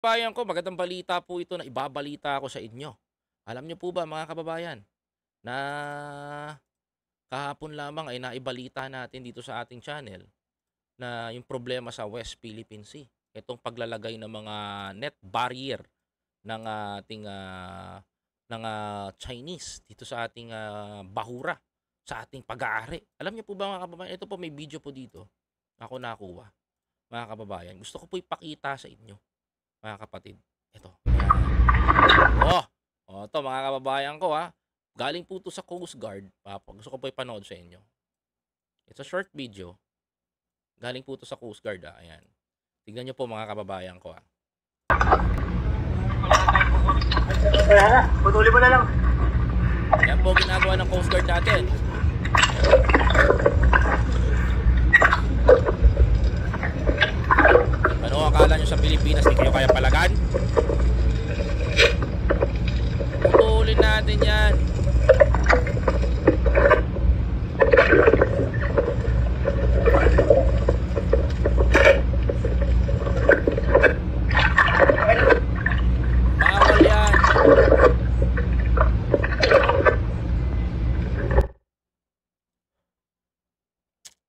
Bayan ko, magandang balita po ito na ibabalita ako sa inyo. Alam niyo po ba mga kababayan na kahapon lamang ay naibalita natin dito sa ating channel na yung problema sa West Philippine Sea. Itong paglalagay ng mga net barrier ng ating uh, ng uh, Chinese dito sa ating uh, bahura, sa ating pag-aari. Alam niyo po ba mga kababayan, ito po may video po dito. Ako nakuha. Mga kababayan, gusto ko po ipakita sa inyo mga kapatid. Ito. Oh! Oh, to mga kababayan ko ha. Galing po to sa Coast Guard. Papa, gusto ko po ipanood sa inyo. It's a short video. Galing po to sa Coast Guard ha. Ayan. Tignan nyo po mga kababayan ko ha. Wala na. mo na lang. Yan po ginagawa ng Coast Guard natin. oras hindi kayo kaya palagan putulin natin yan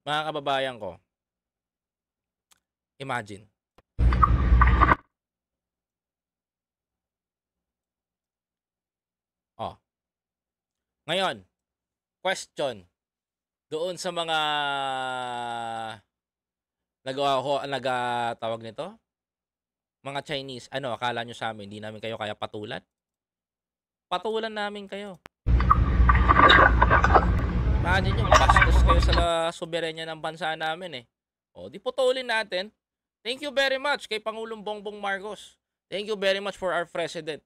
mga kababayan ko, imagine, Ngayon, question. Doon sa mga nagawa ko, nagatawag nito, mga Chinese, ano, akala nyo sa amin, hindi namin kayo kaya patulan? Patulan namin kayo. Imagine nyo, makastos kayo sa soberenya ng bansa namin eh. O, di putulin natin. Thank you very much kay Pangulong Bongbong Marcos. Thank you very much for our president.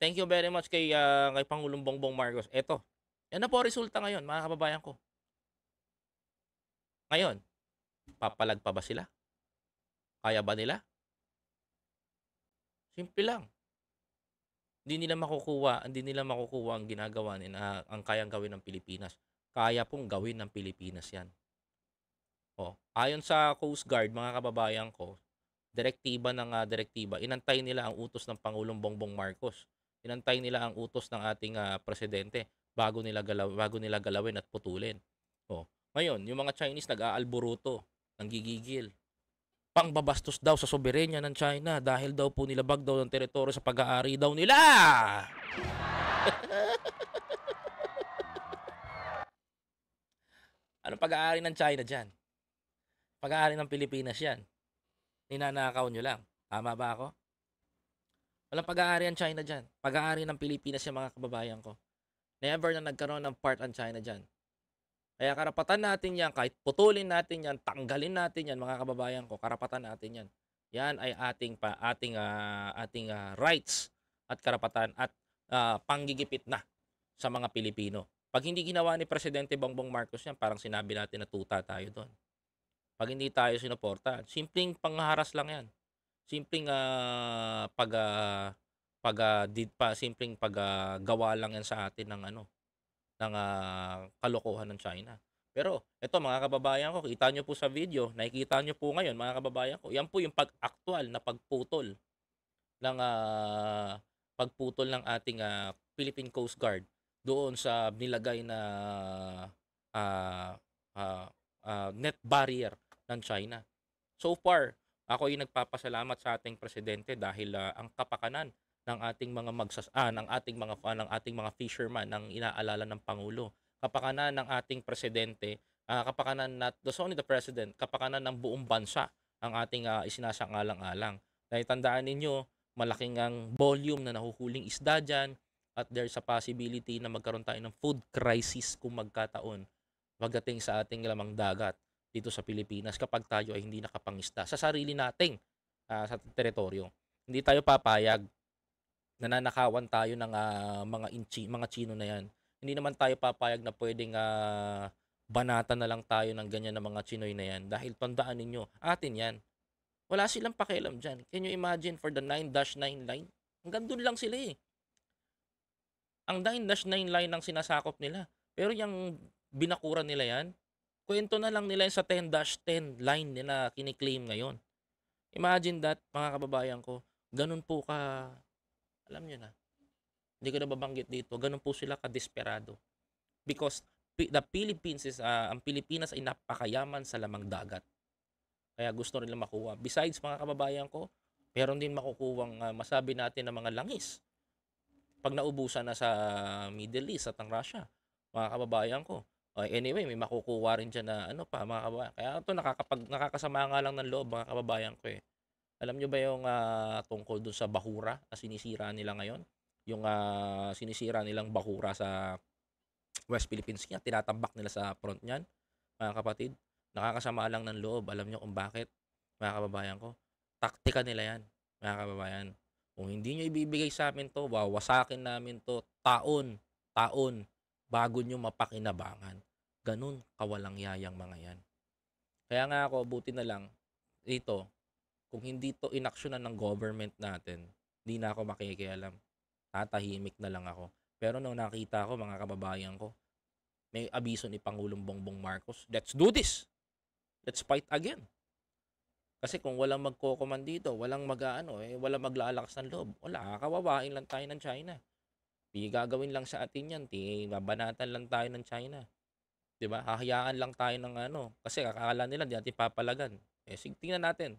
Thank you very much kay, uh, kay Pangulong Bongbong Marcos. Eto, yan na po resulta ngayon, mga kababayan ko. Ngayon, papalag pa ba sila? Kaya ba nila? Simple lang. Hindi nila makukuha, hindi nila makukuha ang ginagawa nila, ang kayang gawin ng Pilipinas. Kaya pong gawin ng Pilipinas 'yan. Oh, ayon sa Coast Guard, mga kababayan ko, direktiba ng uh, direktiba, inantay nila ang utos ng Pangulong Bongbong Marcos. Inantay nila ang utos ng ating uh, presidente bago nila galaw bago nila galawin at putulin. Oh. Ngayon, yung mga Chinese nag-aalburuto, nanggigigil. Pangbabastos daw sa soberenya ng China dahil daw po nilabag daw ng teritoryo sa pag-aari daw nila. Anong pag-aari ng China diyan? Pag-aari ng Pilipinas 'yan. Ninanakaw niyo lang. Tama ba ako? Walang pag-aari ang China diyan. Pag-aari ng Pilipinas 'yang mga kababayan ko. Never na nagkaroon ng part ang China dyan. Kaya karapatan natin yan, kahit putulin natin yan, tanggalin natin yan, mga kababayan ko, karapatan natin yan. Yan ay ating pa, ating uh, ating uh, rights at karapatan at uh, panggigipit na sa mga Pilipino. Pag hindi ginawa ni Presidente Bongbong Marcos yan, parang sinabi natin na tuta tayo doon. Pag hindi tayo sinuporta, simpleng pangharas lang yan. Simpleng uh, pag uh, pag uh, ah, did pa simpleng paggawa ah, uh, lang yan sa atin ng ano ng uh, kalokohan ng China. Pero ito mga kababayan ko, kita nyo po sa video, nakikita nyo po ngayon mga kababayan ko, yan po yung pag actual na pagputol ng uh, pagputol ng ating uh, Philippine Coast Guard doon sa nilagay na uh, uh, uh, net barrier ng China. So far, ako ay nagpapasalamat sa ating presidente dahil uh, ang kapakanan ng ating mga magsas ah, ng ating mga fan, ng ating mga fisherman ng inaalala ng pangulo kapakanan ng ating presidente ah, kapakanan not the only the president kapakanan ng buong bansa ang ating ah, isinasangalang-alang dahil tandaan ninyo malaking ang volume na nahuhuling isda diyan at there's a possibility na magkaroon tayo ng food crisis kung magkataon pagdating sa ating lamang dagat dito sa Pilipinas kapag tayo ay hindi nakapangista sa sarili nating uh, sa teritoryo. Hindi tayo papayag nananakawan tayo ng uh, mga inchi, mga Chino na yan. Hindi naman tayo papayag na pwedeng uh, ah, banata na lang tayo ng ganyan ng mga Chinoy na yan. Dahil tandaan ninyo, atin yan. Wala silang pakialam dyan. Can you imagine for the 9-9 line? Hanggang doon lang sila eh. Ang 9-9 line ang sinasakop nila. Pero yung binakura nila yan, kwento na lang nila sa 10-10 line nila kiniklaim ngayon. Imagine that, mga kababayan ko, ganun po ka alam niyo na. Hindi ko na babanggit dito. Ganun po sila kadesperado. Because the Philippines is, uh, ang Pilipinas ay napakayaman sa lamang dagat. Kaya gusto nila makuha. Besides mga kababayan ko, meron din makukuwang uh, ah, masabi natin ng mga langis. Pag naubusan na sa Middle East at ang Russia, mga kababayan ko. Uh, anyway, may makukuha rin dyan na ano pa, mga kababayan. Kaya ito, nakakapag, nakakasama nga lang ng loob, mga kababayan ko eh. Alam nyo ba yung uh, tungkol dun sa bahura na sinisira nila ngayon? Yung uh, sinisira nilang bahura sa West Philippines niya, tinatambak nila sa front niyan, mga kapatid. Nakakasama lang ng loob. Alam nyo kung bakit, mga kababayan ko. Taktika nila yan, mga kababayan. Kung hindi nyo ibibigay sa amin to, wawasakin namin to taon, taon, bago nyo mapakinabangan. Ganun kawalang yayang mga yan. Kaya nga ako, buti na lang, dito, kung hindi to inaksyonan ng government natin, hindi na ako makikialam. Tatahimik na lang ako. Pero nung nakita ko, mga kababayan ko, may abiso ni Pangulong Bongbong Marcos, let's do this! Let's fight again! Kasi kung walang magkokoman dito, walang mag-ano, eh, walang maglalakas ng loob, wala, kawawain lang tayo ng China. Di gagawin lang sa atin yan, di babanatan lang tayo ng China. 'Di ba? Hahayaan lang tayo ng ano, kasi akala nila di natin papalagan. Eh sige, tingnan natin.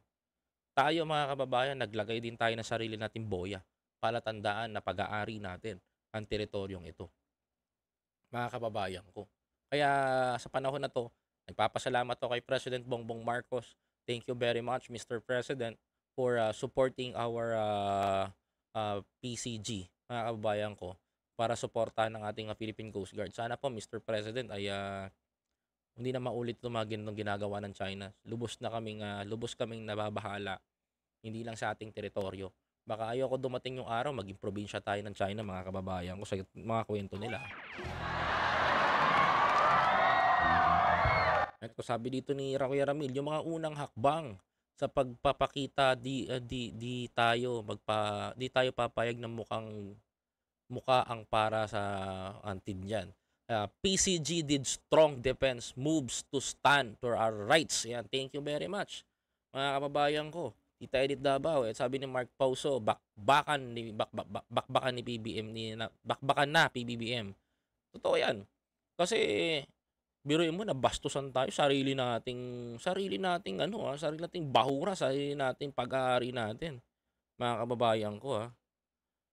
Tayo mga kababayan, naglagay din tayo ng sarili nating boya para tandaan na pag-aari natin ang teritoryong ito. Mga kababayan ko. Kaya sa panahon na to, nagpapasalamat ako kay President Bongbong Marcos. Thank you very much Mr. President for uh, supporting our uh, uh, PCG, mga kababayan ko, para suportahan ng ating Philippine Coast Guard. Sana po Mr. President ay uh, hindi na maulit itong mga ganitong ginagawa ng China. Lubos na kaming, uh, lubos kaming nababahala, hindi lang sa ating teritoryo. Baka ayoko dumating yung araw, maging probinsya tayo ng China, mga kababayan ko, sa mga kwento nila. At sabi dito ni Rakuya Ramil, yung mga unang hakbang sa pagpapakita di uh, di di tayo magpa di tayo papayag ng mukhang mukha ang para sa ah, antid niyan. Uh, ah, PCG did strong defense moves to stand for our rights. Yan, thank you very much. Mga kababayan ko, Tita Edith Davao, eh, sabi ni Mark Pauso, bakbakan ni bak, bak, bak, bakbakan ni PBM ni bakbakan na PBBM. Totoo 'yan. Kasi biruin mo na bastusan tayo sarili nating sarili nating ano ha, ah, sarili nating bahura, sa nating pag-aari natin. Mga kababayan ko ha. Ah.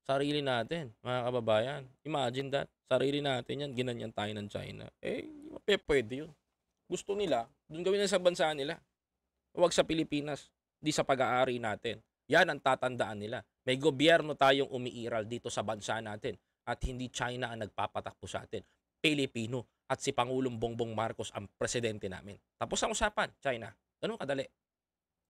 Sarili natin, mga kababayan. Imagine that. Sarili natin yan, ginanyan tayo ng China. Eh, pe, pwede yun. Gusto nila, dun gawin na sa bansa nila. Huwag sa Pilipinas, di sa pag-aari natin. Yan ang tatandaan nila. May gobyerno tayong umiiral dito sa bansa natin at hindi China ang nagpapatakbo sa atin. Pilipino at si Pangulong Bongbong Marcos ang presidente namin. Tapos ang usapan, China. Ganun kadali.